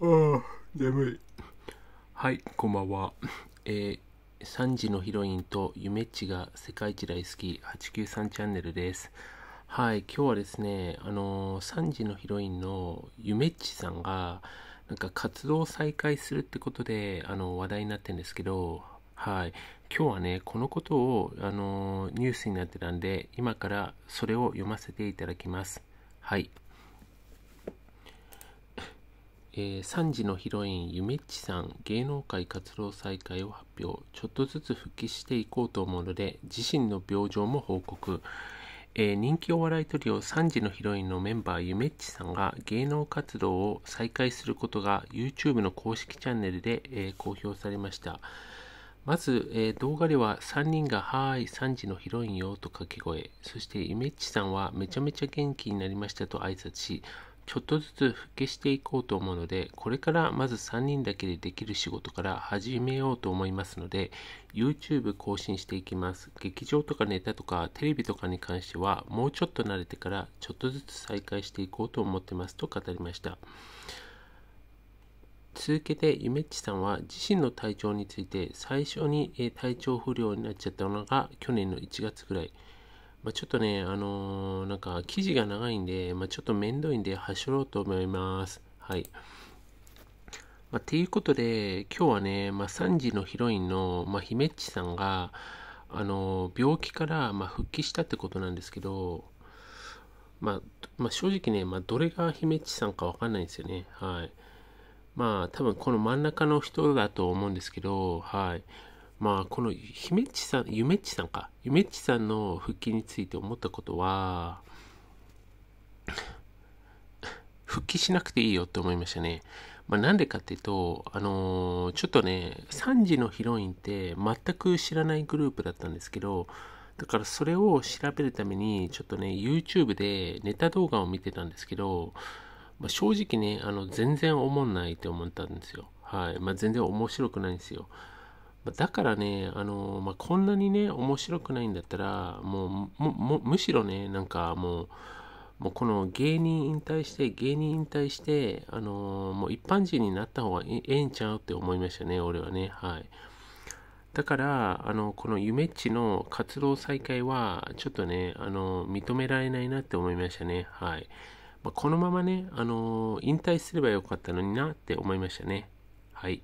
眠い。はい、こんばんは。えー、3時のヒロインと夢っちが世界一大好き893チャンネルです。はい、今日はですね、あのー、3時のヒロインの夢っちさんが、なんか活動を再開するってことで、あの、話題になってるんですけど、はい、今日はね、このことを、あのー、ニュースになってたんで、今からそれを読ませていただきます。はい。えー、3時のヒロインゆめっちさん芸能界活動再開を発表ちょっとずつ復帰していこうと思うので自身の病状も報告、えー、人気お笑いトリオ3時のヒロインのメンバーゆめっちさんが芸能活動を再開することが YouTube の公式チャンネルで、えー、公表されましたまず、えー、動画では3人が「はーい3時のヒロインよ」と掛け声そしてゆめっちさんは「めちゃめちゃ元気になりました」と挨拶しちょっとずつ復帰していこうと思うので、これからまず3人だけでできる仕事から始めようと思いますので、YouTube 更新していきます。劇場とかネタとかテレビとかに関しては、もうちょっと慣れてからちょっとずつ再開していこうと思ってますと語りました。続けてゆめっちさんは自身の体調について最初に体調不良になっちゃったのが去年の1月ぐらい。まあ、ちょっとね、あのー、なんか記事が長いんで、まあ、ちょっとめんどいんで走ろうと思います。はい。まあ、ていうことで、今日はね、まあ、3時のヒロインの、まあ、姫っちさんが、あのー、病気から、まあ、復帰したってことなんですけど、まあ、まあ、正直ね、まあ、どれが姫っちさんかわかんないんですよね。はい。まあ、多分この真ん中の人だと思うんですけど、はい。まあこの姫地さんゆめっちさんかゆめっちさんの復帰について思ったことは復帰しなくていいよって思いましたね。まあ、なんでかっていうと、あのー、ちょっとね、3時のヒロインって全く知らないグループだったんですけど、だからそれを調べるために、ちょっとね、YouTube でネタ動画を見てたんですけど、まあ、正直ね、あの全然思んないって思ったんですよ。はい。まあ、全然面白くないんですよ。だからね、あのまあ、こんなにね、面白くないんだったら、もう、むしろね、なんかもう、もうこの芸人引退して、芸人引退して、あのもう一般人になった方がええんちゃうって思いましたね、俺はね。はい。だから、あの、このゆめっちの活動再開は、ちょっとね、あの、認められないなって思いましたね。はい。まあ、このままね、あの、引退すればよかったのになって思いましたね。はい。